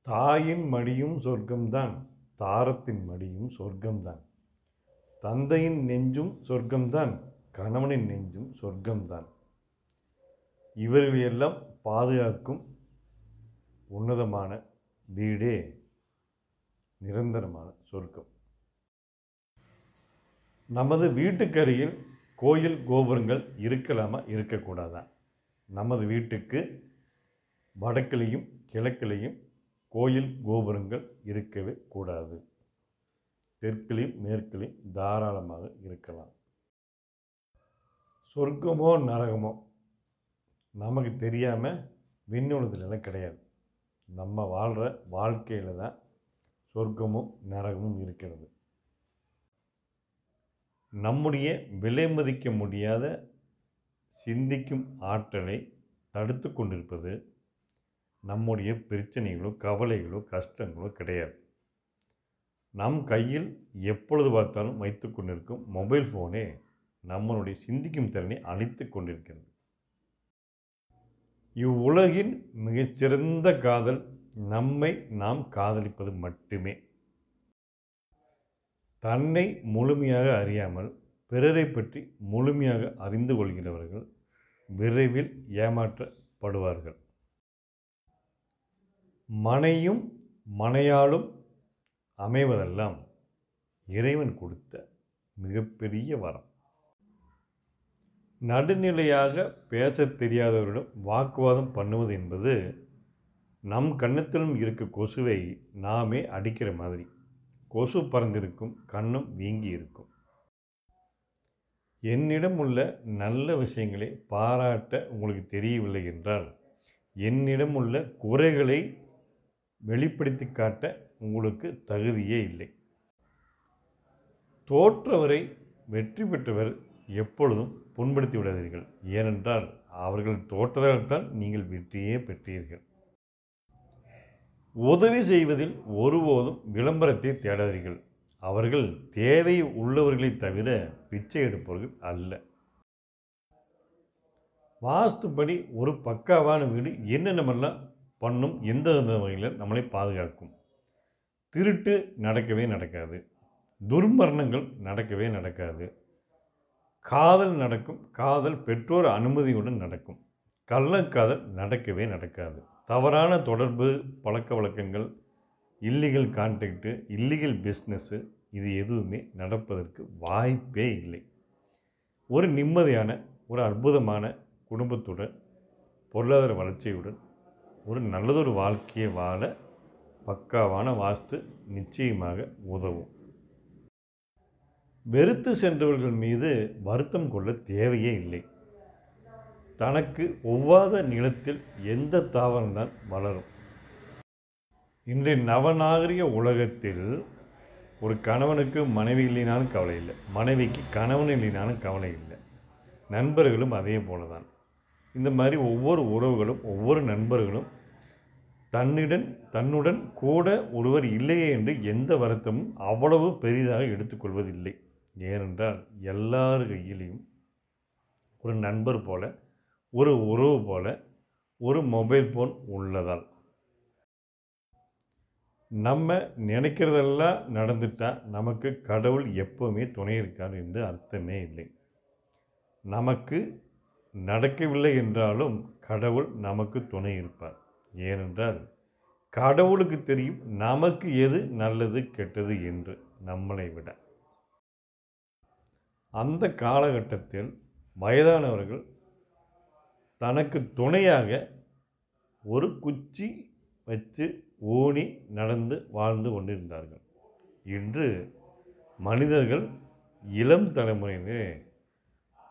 தாயின் மடியும் சொர்க்கம்தான் தாரத்தின் மடியும் சொர்க்கம்தான் தந்தையின் நெஞ்சும் சொர்க்கம்தான் கணவனின் நெஞ்சும் சொர்க்கம்தான் இவர்கள் எல்லாம் பாதுகாக்கும் உன்னதமான வீடே நிரந்தரமான சொர்க்கம் நமது வீட்டுக்கருகில் கோயில் கோபுரங்கள் இருக்கலாமா இருக்கக்கூடாதா நமது வீட்டுக்கு வடக்கிலையும் கிழக்கிலையும் கோயில் கோபுரங்கள் இருக்கவே கூடாது தெற்கிலையும் மேற்கிலையும் தாராளமாக இருக்கலாம் சொர்க்கமோ நரகமோ நமக்கு தெரியாமல் விண்ணுலத்துலலாம் கிடையாது நம்ம வாழ்கிற வாழ்க்கையில் தான் சொர்க்கமும் நரகமும் இருக்கிறது நம்முடைய விலை மதிக்க முடியாத சிந்திக்கும் ஆற்றலை தடுத்து கொண்டிருப்பது நம்முடைய பிரச்சனைகளோ கவலைகளோ கஷ்டங்களோ கிடையாது நம் கையில் எப்பொழுது பார்த்தாலும் வைத்து கொண்டிருக்கும் மொபைல் ஃபோனே நம்மளுடைய சிந்திக்கும் திறனை அழித்து கொண்டிருக்கிறது இவ்வுலகின் மிகச்சிறந்த காதல் நம்மை நாம் காதலிப்பது மட்டுமே தன்னை முழுமையாக அறியாமல் பிறரை பற்றி முழுமையாக அறிந்து கொள்கிறவர்கள் விரைவில் ஏமாற்றப்படுவார்கள் மனையும் மனையாலும் அமைவதெல்லாம் இறைவன் கொடுத்த மிகப்பெரிய வரம் நடுநிலையாக பேச தெரியாதவர்களிடம் வாக்குவாதம் பண்ணுவது என்பது நம் கண்ணத்திலும் இருக்க கொசுவை நாமே அடிக்கிற மாதிரி கொசு பறந்திருக்கும் கண்ணும் வீங்கி இருக்கும் என்னிடம் உள்ள நல்ல விஷயங்களை பாராட்ட உங்களுக்கு தெரியவில்லை என்றால் என்னிடம் உள்ள குறைகளை வெளிப்படுத்தி காட்ட உங்களுக்கு தகுதியே இல்லை தோற்றவரை வெற்றி பெற்றவர் எப்பொழுதும் புண்படுத்தி விடாதீர்கள் ஏனென்றால் அவர்கள் தோற்றதால்தான் நீங்கள் வெற்றியே பெற்றீர்கள் உதவி செய்வதில் ஒருபோதும் விளம்பரத்தை தேடாதீர்கள் அவர்கள் தேவை உள்ளவர்களை தவிர பிச்சை எடுப்பவர்கள் அல்ல வாஸ்துப்படி ஒரு பக்காவான வீடு என்னென்னமெல்லாம் பண்ணும் எந்த வகையில் நம்மளை பாதுகாக்கும் திருட்டு நடக்கவே நடக்காது துர்மரணங்கள் நடக்கவே நடக்காது காதல் நடக்கும் காதல் பெற்றோர் அனுமதியுடன் நடக்கும் கள்ளக்காதல் நடக்கவே நடக்காது தவறான தொடர்பு பழக்க வழக்கங்கள் இல்லீகல் கான்டாக்டு இல்லீகல் பிஸ்னஸ்ஸு இது எதுவுமே நடப்பதற்கு வாய்ப்பே இல்லை ஒரு நிம்மதியான ஒரு அற்புதமான குடும்பத்துடன் பொருளாதார வளர்ச்சியுடன் ஒரு நல்லதொரு வாழ்க்கையை வாழ பக்காவான வாஸ்து நிச்சயமாக உதவும் வெறுத்து சென்றவர்கள் மீது வருத்தம் கொள்ள தேவையே இல்லை தனக்கு ஒவ்வாத நிலத்தில் எந்த தாவரம்தான் வளரும் இன்றைய நவநாகரிக உலகத்தில் ஒரு கணவனுக்கு மனைவி இல்லைனாலும் கவலை இல்லை மனைவிக்கு கணவன் இல்லைனாலும் கவலை இல்லை நண்பர்களும் அதே போல தான் இந்த மாதிரி ஒவ்வொரு உறவுகளும் ஒவ்வொரு நண்பர்களும் தன்னுடன் தன்னுடன் கூட ஒருவர் இல்லையே என்று எந்த வருத்தமும் அவ்வளவு பெரிதாக எடுத்துக்கொள்வதில்லை ஏனென்றால் எல்லார் கையிலையும் ஒரு நண்பர் போல ஒரு உறவு போல ஒரு மொபைல் ஃபோன் உள்ளதால் நம்ம நினைக்கிறதெல்லாம் நடந்துட்டால் நமக்கு கடவுள் எப்போவுமே துணை இருக்கார் என்று அர்த்தமே இல்லை நமக்கு நடக்கவில்லை என்றாலும் கடவுள் நமக்கு துணை இருப்பார் ஏனென்றால் கடவுளுக்கு தெரியும் நமக்கு எது நல்லது கெட்டது என்று நம்மளை விட அந்த காலகட்டத்தில் வயதானவர்கள் தனக்கு துணையாக ஒரு குச்சி வச்சு ஓணி நடந்து வாழ்ந்து கொண்டிருந்தார்கள் இன்று மனிதர்கள் இளம் தலைமுறையினே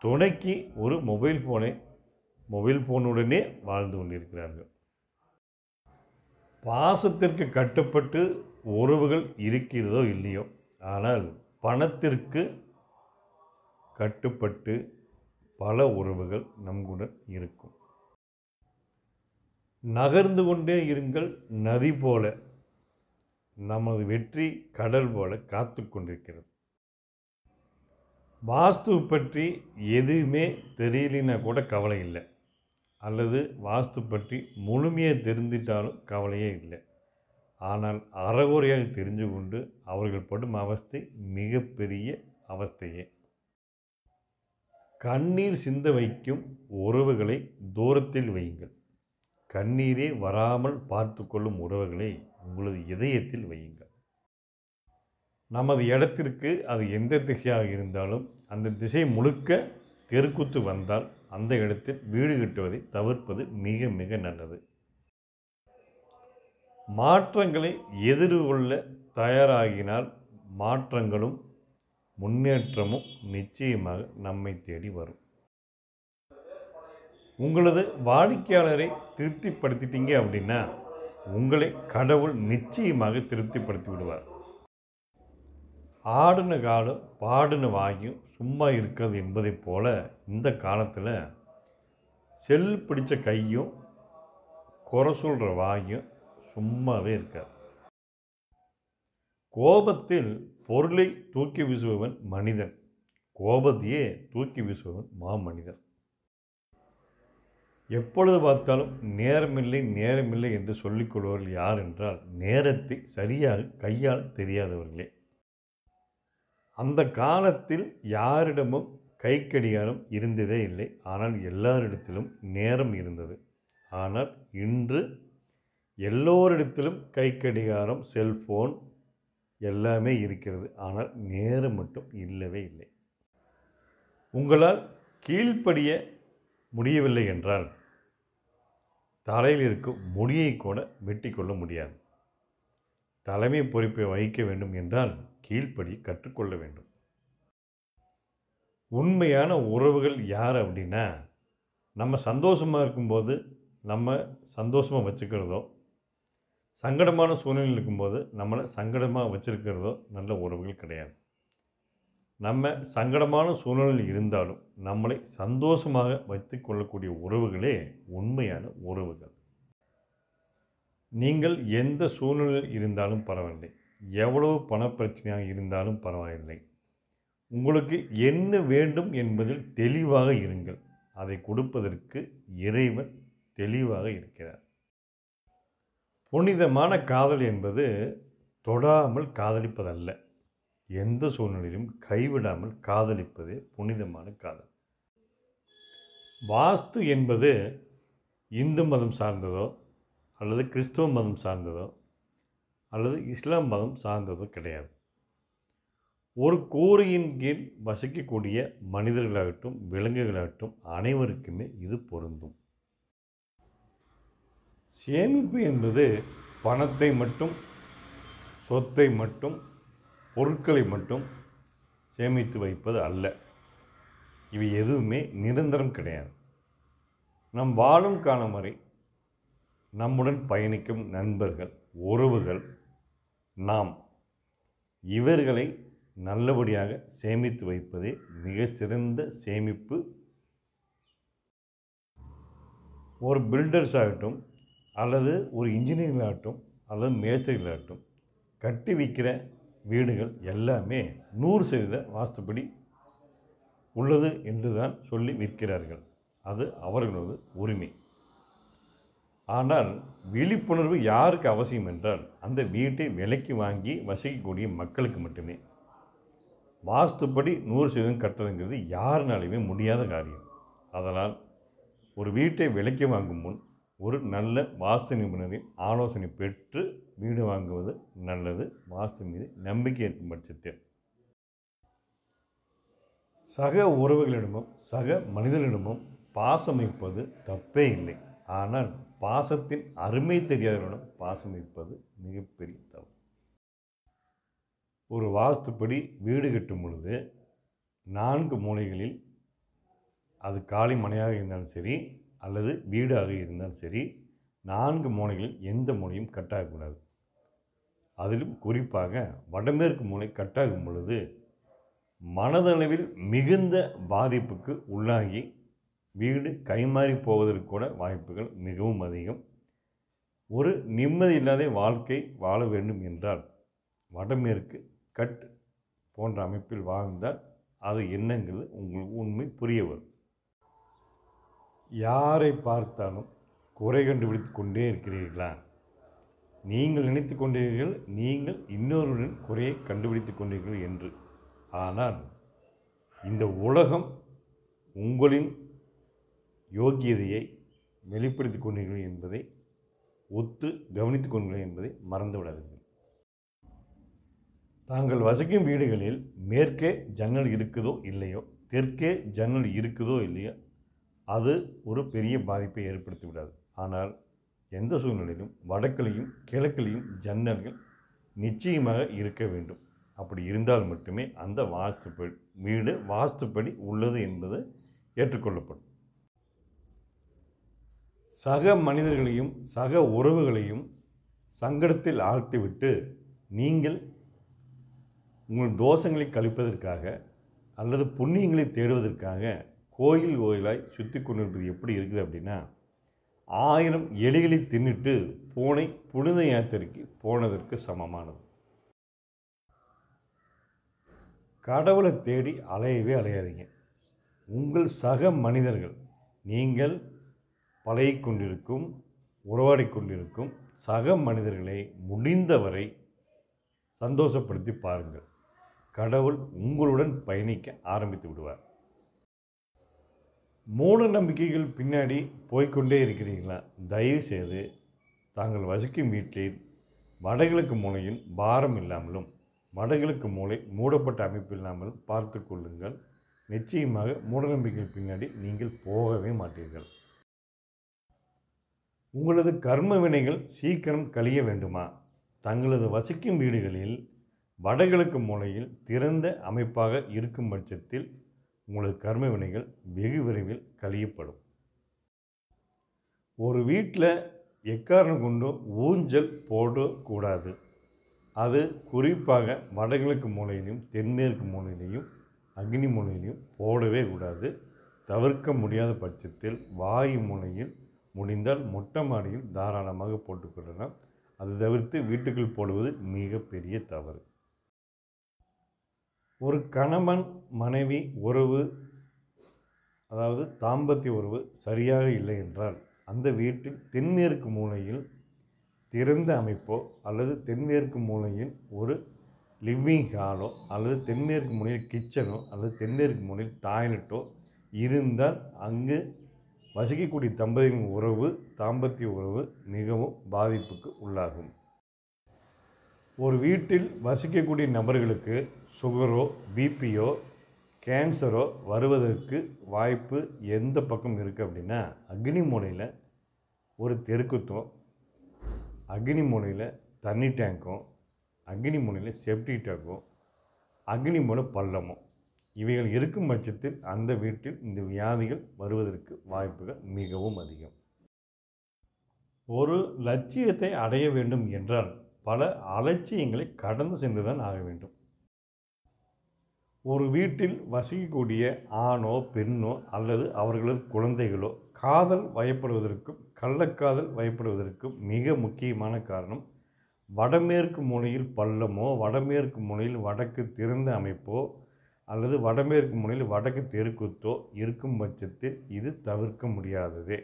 துணைக்கு ஒரு மொபைல் ஃபோனை மொபைல் ஃபோனுடனே வாழ்ந்து கொண்டிருக்கிறார்கள் பாசத்திற்கு கட்டுப்பட்டு உறவுகள் இருக்கிறதோ இல்லையோ ஆனால் பணத்திற்கு கட்டுப்பட்டு பல உறவுகள் நம்முடன் இருக்கும் நகர்ந்து கொண்டே இருங்கள் நதி போல நமது வெற்றி கடல் போல காத்து கொண்டிருக்கிறது வாஸ்து பற்றி எதுவுமே தெரியலினா கூட கவலை இல்லை அல்லது வாஸ்து பற்றி முழுமையாக தெரிஞ்சிட்டாலும் கவலையே இல்லை ஆனால் அறகுறையாக தெரிஞ்சு கொண்டு அவர்கள் படும் அவஸ்தை மிகப்பெரிய அவஸ்தையே கண்ணீர் சிந்த வைக்கும் உறவுகளை தூரத்தில் வையுங்கள் கண்ணீரே வராமல் பார்த்து கொள்ளும் உறவுகளை உங்களது இதயத்தில் வையுங்கள் நமது இடத்திற்கு அது எந்த திசையாக இருந்தாலும் அந்த திசை முழுக்க தெருக்குத்து வந்தால் அந்த இடத்தில் வீடு கட்டுவதை தவிர்ப்பது மிக மிக நல்லது மாற்றங்களை எதிர்கொள்ள தயாராகினால் மாற்றங்களும் முன்னேற்றமும் நிச்சயமாக நம்மை தேடி வரும் உங்களது வாடிக்கையாளரை திருப்திப்படுத்திட்டீங்க அப்படின்னா உங்களை கடவுள் நிச்சயமாக திருப்திப்படுத்தி விடுவார் ஆடின காலம் பாடின வாயும் சும்மா இருக்கிறது என்பதைப் போல இந்த காலத்தில் செல் பிடித்த கையும் குறை சொல்கிற வாயும் சும்மாவே இருக்காது கோபத்தில் பொருளை தூக்கி வீசுபவன் மனிதன் கோபத்தையே தூக்கி வீசுபவன் மா மனிதன் எப்பொழுது பார்த்தாலும் நேரமில்லை நேரமில்லை என்று சொல்லிக்கொள்வர்கள் யார் என்றால் நேரத்தை சரியாக கையால் தெரியாதவர்களே அந்த காலத்தில் யாரிடமும் கை கடிகாரம் இருந்ததே இல்லை ஆனால் எல்லாரிடத்திலும் நேரம் இருந்தது ஆனால் இன்று எல்லோரிடத்திலும் கை கடிகாரம் செல்ஃபோன் எல்லாமே இருக்கிறது ஆனால் நேரம் மட்டும் இல்லவே இல்லை உங்களால் கீழ்ப்படிய முடியவில்லை என்றால் தலையில் இருக்கும் முடியை கூட வெட்டிக்கொள்ள முடியாது தலைமை பொறுப்பை வகிக்க வேண்டும் என்றால் கீழ்ப்படி கற்றுக்கொள்ள வேண்டும் உண்மையான உறவுகள் யார் அப்படின்னா நம்ம சந்தோஷமாக இருக்கும்போது நம்ம சந்தோஷமாக வச்சுக்கிறதோ சங்கடமான சூழ்நிலை இருக்கும்போது நம்மளை சங்கடமாக வச்சுருக்கிறதோ நல்ல உறவுகள் கிடையாது நம்ம சங்கடமான சூழ்நிலை இருந்தாலும் நம்மளை சந்தோஷமாக வைத்து கொள்ளக்கூடிய உறவுகளே உண்மையான உறவுகள் நீங்கள் எந்த சூழ்நிலையில் இருந்தாலும் பரவாயில்லை எவ்வளவு பணப்பிரச்சனையாக இருந்தாலும் பரவாயில்லை உங்களுக்கு என்ன வேண்டும் என்பதில் தெளிவாக இருங்கள் அதை கொடுப்பதற்கு இறைவன் தெளிவாக இருக்கிறார் புனிதமான காதல் என்பது தொடாமல் காதலிப்பதல்ல எந்த சூழ்நிலையிலும் கைவிடாமல் காதலிப்பதே புனிதமான காதல் வாஸ்து என்பது இந்து மதம் சார்ந்ததோ அல்லது கிறிஸ்துவ மதம் சார்ந்ததோ அல்லது இஸ்லாம் மதம் சார்ந்ததோ கிடையாது ஒரு கூறியின் கீழ் வசிக்கக்கூடிய மனிதர்களாகட்டும் விலங்குகளாகட்டும் அனைவருக்குமே இது பொருந்தும் சேமிப்பு என்பது பணத்தை மட்டும் சொத்தை மட்டும் பொருட்களை மட்டும் சேமித்து வைப்பது அல்ல இவை எதுவுமே நிரந்தரம் கிடையாது நம் வாழும் காலம் வரை நம்முடன் பயணிக்கும் நண்பர்கள் உறவுகள் நாம் இவர்களை நல்லபடியாக சேமித்து வைப்பதே மிக சிறந்த சேமிப்பு ஒரு பில்டர்ஸ் ஆகட்டும் அல்லது ஒரு இன்ஜினியரிங்களாகட்டும் அல்லது மேஸ்திரிகளாகட்டும் கட்டி விற்கிற வீடுகள் எல்லாமே நூறு சதவீத வாஸ்துப்படி உள்ளது என்று தான் சொல்லி விற்கிறார்கள் அது அவர்களது உரிமை ஆனால் விழிப்புணர்வு யாருக்கு அவசியம் என்றால் அந்த வீட்டை விலைக்கு வாங்கி வசிக்கக்கூடிய மக்களுக்கு மட்டுமே வாஸ்துப்படி நூறு சதவீதம் கட்டுறதுங்கிறது யாருனாலையுமே முடியாத காரியம் அதனால் ஒரு வீட்டை விலைக்கு வாங்கும் முன் ஒரு நல்ல வாஸ்து நிபுணரின் ஆலோசனை பெற்று வீடு வாங்குவது நல்லது வாஸ்து மீது நம்பிக்கை இருக்கும் பட்சத்தில் சக உறவுகளிடமும் சக மனிதர்களிடமும் பாசமைப்பது தப்பே இல்லை ஆனால் பாசத்தின் அருமை தெரியாதவரிடம் பாசமைப்பது மிகப்பெரிய தவறு ஒரு வாஸ்துப்படி வீடு கட்டும் பொழுது நான்கு மூலைகளில் அது காலி மனையாக இருந்தாலும் சரி அல்லது வீடாக இருந்தாலும் சரி நான்கு மூனைகளில் எந்த மூனையும் கட்டாகக்கூடாது அதிலும் குறிப்பாக வடமேற்கு மூளை கட்டாகும் பொழுது மனதளவில் மிகுந்த பாதிப்புக்கு உள்ளாகி வீடு கைமாறி போவதற்கு கூட வாய்ப்புகள் மிகவும் அதிகம் ஒரு நிம்மதி இல்லாத வாழ்க்கை வாழ வேண்டும் என்றால் வடமேற்கு கட் போன்ற அமைப்பில் வாழ்ந்தால் அது என்னங்கிறது உங்களுக்கு உண்மை புரிய வரும் யாரை பார்த்தாலும் குறை கண்டுபிடித்து கொண்டே இருக்கிறீர்களா நீங்கள் நினைத்து கொண்டீர்கள் நீங்கள் இன்னொருடன் குறையை கண்டுபிடித்து கொண்டீர்கள் என்று ஆனால் இந்த உலகம் உங்களின் யோக்கியதையை வெளிப்படுத்திக் கொண்டீர்கள் என்பதை ஒத்து கவனித்துக் கொண்டீர்கள் என்பதை மறந்துவிடாதீர்கள் தாங்கள் வசிக்கும் வீடுகளில் மேற்கே ஜன்னல் இருக்குதோ இல்லையோ தெற்கே ஜன்னல் இருக்குதோ இல்லையோ அது ஒரு பெரிய பாதிப்பை ஏற்படுத்தி விடாது ஆனால் எந்த சூழ்நிலையிலும் வடக்கிலையும் கிழக்கிலையும் ஜன்னல்கள் நிச்சயமாக இருக்க வேண்டும் அப்படி இருந்தால் மட்டுமே அந்த வாஸ்துப்படி வீடு வாஸ்துப்படி உள்ளது என்பது ஏற்றுக்கொள்ளப்படும் சக மனிதர்களையும் சக உறவுகளையும் சங்கடத்தில் ஆழ்த்திவிட்டு நீங்கள் உங்கள் தோஷங்களை கழிப்பதற்காக அல்லது புண்ணியங்களை தேடுவதற்காக கோயில் கோயிலாய் சுற்றி கொண்டிருப்பது எப்படி இருக்குது அப்படின்னா ஆயிரம் எலிகளை தின்னுட்டு பூனை புனித யாத்திரைக்கு போனதற்கு சமமானது கடவுளை தேடி அலையவே அலையாதீங்க உங்கள் சக மனிதர்கள் நீங்கள் பழகி கொண்டிருக்கும் உறவாடி கொண்டிருக்கும் சக மனிதர்களை முடிந்தவரை சந்தோஷப்படுத்தி பாருங்கள் கடவுள் உங்களுடன் பயணிக்க ஆரம்பித்து விடுவார் மூட நம்பிக்கைகள் பின்னாடி போய்கொண்டே இருக்கிறீங்களா தயவுசெய்து தாங்கள் வசிக்கும் வீட்டில் வடகிழக்கு மூலையில் பாரம் இல்லாமலும் வடகிழக்கு மூளை மூடப்பட்ட அமைப்பு இல்லாமல் பார்த்து கொள்ளுங்கள் நிச்சயமாக மூடநம்பிக்கை பின்னாடி நீங்கள் போகவே மாட்டீர்கள் உங்களது கர்ம வினைகள் சீக்கிரம் கழிய வேண்டுமா தங்களது வசிக்கும் வீடுகளில் வடகிழக்கு மூலையில் திறந்த அமைப்பாக இருக்கும் பட்சத்தில் உங்களது கர்ம வினைகள் வெகு விரைவில் கழியப்படும் ஒரு வீட்டில் எக்காரணம் கொண்டும் ஊஞ்சல் போடக்கூடாது அது குறிப்பாக வடகிழக்கு மூலையிலையும் தென்மேற்கு மூலையிலையும் அக்னி மூலையிலையும் போடவே கூடாது தவிர்க்க முடியாத பட்சத்தில் வாயு மூலையில் முடிந்தால் மொட்டை மாடியில் தாராளமாக போட்டுக்கொள்ளலாம் அது தவிர்த்து வீட்டுக்குள் போடுவது மிகப்பெரிய தவறு ஒரு கணவன் மனைவி உறவு அதாவது தாம்பத்திய உறவு சரியாக இல்லை என்றால் அந்த வீட்டில் தென்மேற்கு மூலையில் திறந்த அமைப்போ அல்லது தென்மேற்கு மூலையில் ஒரு லிவ்விங் ஹாலோ அல்லது தென்மேற்கு மூலையில் கிச்சனோ அல்லது தென்மேற்கு மூலையில் டாய்லெட்டோ இருந்தால் அங்கு வசிக்கக்கூடிய தம்பதியின் உறவு தாம்பத்திய உறவு மிகவும் பாதிப்புக்கு உள்ளாகும் ஒரு வீட்டில் வசிக்கக்கூடிய நபர்களுக்கு சுகரோ பிபியோ கேன்சரோ வருவதற்கு வாய்ப்பு எந்த பக்கம் இருக்குது அப்படின்னா அக்னி மூலையில் ஒரு தெருக்குத்தம் அக்னி மூலையில் தண்ணி டேங்க்கும் அக்னி மூலையில் சேஃப்டி டேங்க்கும் அக்னி மூலம் பள்ளமும் இவைகள் இருக்கும் பட்சத்தில் அந்த வீட்டில் இந்த வியாதிகள் வருவதற்கு வாய்ப்புகள் மிகவும் அதிகம் ஒரு லட்சியத்தை அடைய வேண்டும் என்றால் பல அலட்சியங்களை கடந்து சென்றுதான் ஆக வேண்டும் ஒரு வீட்டில் வசிக்கக்கூடிய ஆணோ பெண்ணோ அல்லது அவர்களது குழந்தைகளோ காதல் வயப்படுவதற்கும் கள்ளக்காதல் வயப்படுவதற்கும் மிக முக்கியமான காரணம் வடமேற்கு முனையில் பள்ளமோ வடமேற்கு முனையில் வடக்கு திறந்த அமைப்போ அல்லது வடமேற்கு முனையில் வடக்கு தெருக்குத்தோ இருக்கும் பட்சத்தில் இது தவிர்க்க முடியாததே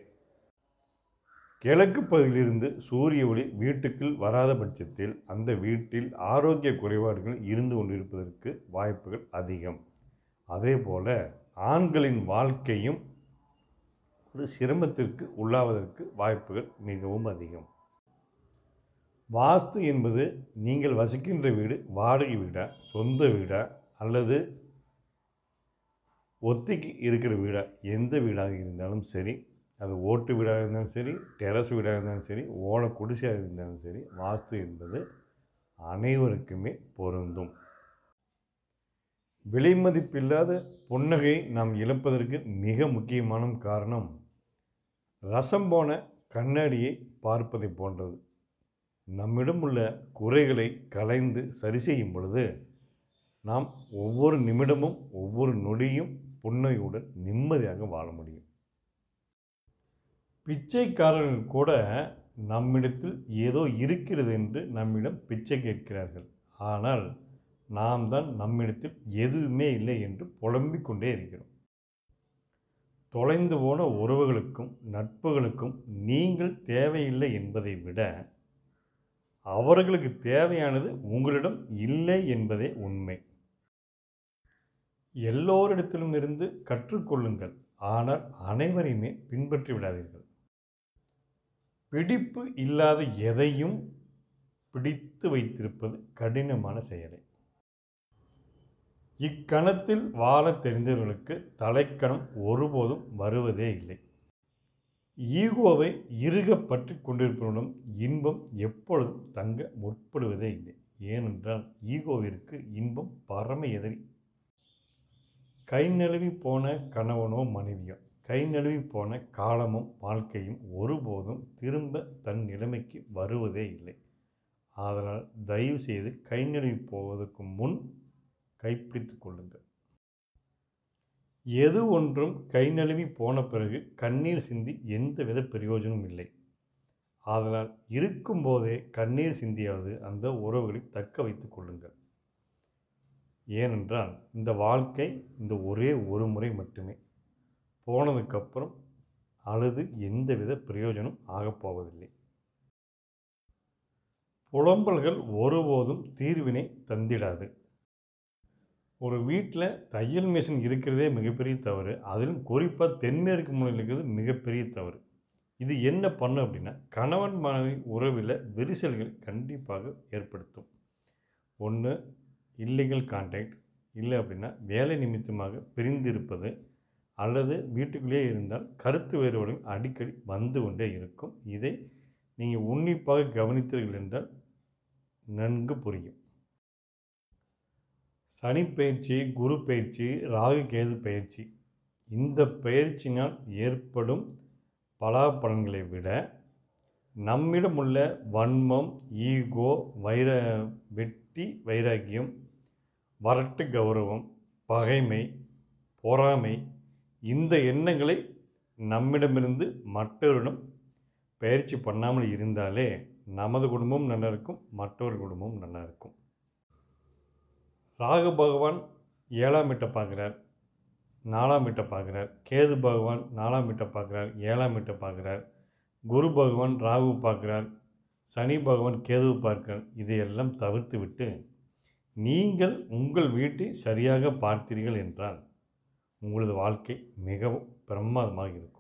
கிழக்கு பகுதியிலிருந்து சூரிய ஒளி வீட்டுக்குள் வராத பட்சத்தில் அந்த வீட்டில் ஆரோக்கிய குறைபாடுகள் இருந்து கொண்டிருப்பதற்கு வாய்ப்புகள் அதிகம் அதே போல் ஆண்களின் வாழ்க்கையும் ஒரு சிரமத்திற்கு உள்ளாவதற்கு வாய்ப்புகள் மிகவும் அதிகம் வாஸ்து என்பது நீங்கள் வசிக்கின்ற வீடு வாடகை வீடா சொந்த வீடா அல்லது ஒத்திக்கு இருக்கிற வீடா எந்த வீடாக இருந்தாலும் சரி அது ஓட்டு வீடாக இருந்தாலும் சரி டெரஸ் வீடாக இருந்தாலும் சரி ஓட குடிசையாக இருந்தாலும் சரி வாஸ்து என்பது அனைவருக்குமே பொருந்தும் விலை மதிப்பில்லாத புன்னகை நாம் இழப்பதற்கு மிக முக்கியமான காரணம் ரசம் போன கண்ணாடியை பார்ப்பதை போன்றது நம்மிடம் உள்ள குறைகளை கலைந்து சரி செய்யும் பொழுது நாம் ஒவ்வொரு நிமிடமும் ஒவ்வொரு நொடியும் புன்னகையுடன் நிம்மதியாக வாழ முடியும் பிச்சைக்காரர்கள் கூட நம்மிடத்தில் ஏதோ இருக்கிறது என்று நம்மிடம் பிச்சை கேட்கிறார்கள் ஆனால் நாம் தான் நம்மிடத்தில் எதுவுமே இல்லை என்று புலம்பிக் கொண்டே இருக்கிறோம் தொலைந்து போன உறவுகளுக்கும் நட்புகளுக்கும் நீங்கள் தேவையில்லை என்பதை விட அவர்களுக்கு தேவையானது உங்களிடம் இல்லை என்பதே உண்மை எல்லோரிடத்திலும் இருந்து கற்றுக்கொள்ளுங்கள் ஆனால் அனைவரையுமே பின்பற்றி விடாதீர்கள் பிடிப்பு இல்லாத எதையும் பிடித்து வைத்திருப்பது கடினமான செயலை இக்கணத்தில் வாழ தெரிந்தவர்களுக்கு தலைக்கணம் ஒருபோதும் வருவதே இல்லை ஈகோவை இறுக பற்றி கொண்டிருப்பவனும் இன்பம் எப்பொழுதும் தங்க முற்படுவதே இல்லை ஏனென்றால் ஈகோவிற்கு இன்பம் பரம எதிரி கை நழுவி போன கணவனோ மனைவியோ கை நழுவி போன காலமும் வாழ்க்கையும் ஒருபோதும் திரும்ப தன் நிலைமைக்கு வருவதே இல்லை அதனால் தயவு செய்து கை நழுவி போவதற்கு முன் கைப்பிடித்து கொள்ளுங்கள் எது ஒன்றும் கை நழுவி போன பிறகு கண்ணீர் சிந்தி எந்தவித பிரயோஜனமும் இல்லை அதனால் இருக்கும்போதே கண்ணீர் சிந்தியாவது அந்த உறவுகளை தக்க வைத்து கொள்ளுங்கள் ஏனென்றால் இந்த வாழ்க்கை இந்த ஒரே ஒரு முறை மட்டுமே போனதுக்கப்புறம் அழுது எந்தவித பிரயோஜனம் ஆகப்போவதில்லை புலம்பல்கள் ஒருபோதும் தீர்வினை தந்திடாது ஒரு வீட்டில் தையல் மிஷின் இருக்கிறதே மிகப்பெரிய தவறு அதிலும் குறிப்பாக தென்மேற்கு மூலையில் இருக்கிறது மிகப்பெரிய தவறு இது என்ன பண்ணும் அப்படின்னா கணவன் மனைவி உறவில் விரிசல்கள் கண்டிப்பாக ஏற்படுத்தும் ஒன்று இல்லீகல் கான்டாக்ட் இல்லை அப்படின்னா வேலை நிமித்தமாக பிரிந்திருப்பது அல்லது வீட்டுக்குள்ளேயே இருந்தால் கருத்து வேறுபாடுகள் அடிக்கடி வந்து கொண்டே இருக்கும் இதை நீங்கள் உன்னிப்பாக கவனித்தீர்கள் என்றால் நன்கு புரியும் சனி பயிற்சி குரு பயிற்சி ராகு கேது பயிற்சி இந்த பயிற்சினால் ஏற்படும் பலாபலன்களை விட நம்மிடம் உள்ள வன்மம் ஈகோ வைர வெட்டி வைராக்கியம் வரட்டு கௌரவம் பகைமை பொறாமை இந்த எண்ணங்களை நம்மிடமிருந்து மற்றவரிடம் பயிற்சி பண்ணாமல் இருந்தாலே நமது குடும்பம் நல்லா இருக்கும் மற்றவர் குடும்பம் நல்லா இருக்கும் ராகு பகவான் ஏழாம் வீட்டை பார்க்குறார் நாலாம் வீட்டை பார்க்குறார் கேது பகவான் நாலாம் வீட்டை பார்க்குறார் ஏழாம் வீட்டை பார்க்குறார் குரு பகவான் ராகு பார்க்குறார் சனி பகவான் கேது பார்க்கிறார் இதையெல்லாம் தவிர்த்து விட்டு நீங்கள் உங்கள் வீட்டை சரியாக பார்த்தீர்கள் என்றால் உங்களது வாழ்க்கை மிகவும் பிரமாதமாக இருக்கும்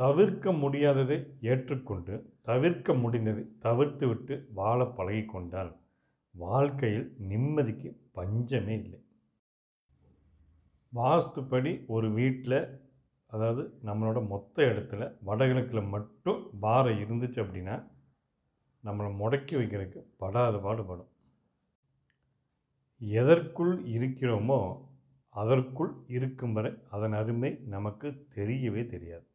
தவிர்க்க முடியாததை ஏற்றுக்கொண்டு தவிர்க்க முடிந்ததை தவிர்த்து விட்டு வாழ பழகிக்கொண்டால் வாழ்க்கையில் நிம்மதிக்கு பஞ்சமே இல்லை வாஸ்துப்படி ஒரு வீட்டில் அதாவது நம்மளோட மொத்த இடத்துல வடகிழக்கில் மட்டும் பாறை இருந்துச்சு அப்படின்னா நம்மளை முடக்கி வைக்கிறதுக்கு படாத பாடுபடும் எதற்குள் இருக்கிறோமோ அதற்குள் இருக்கும் வரை அதன் அருமை நமக்கு தெரியவே தெரியாது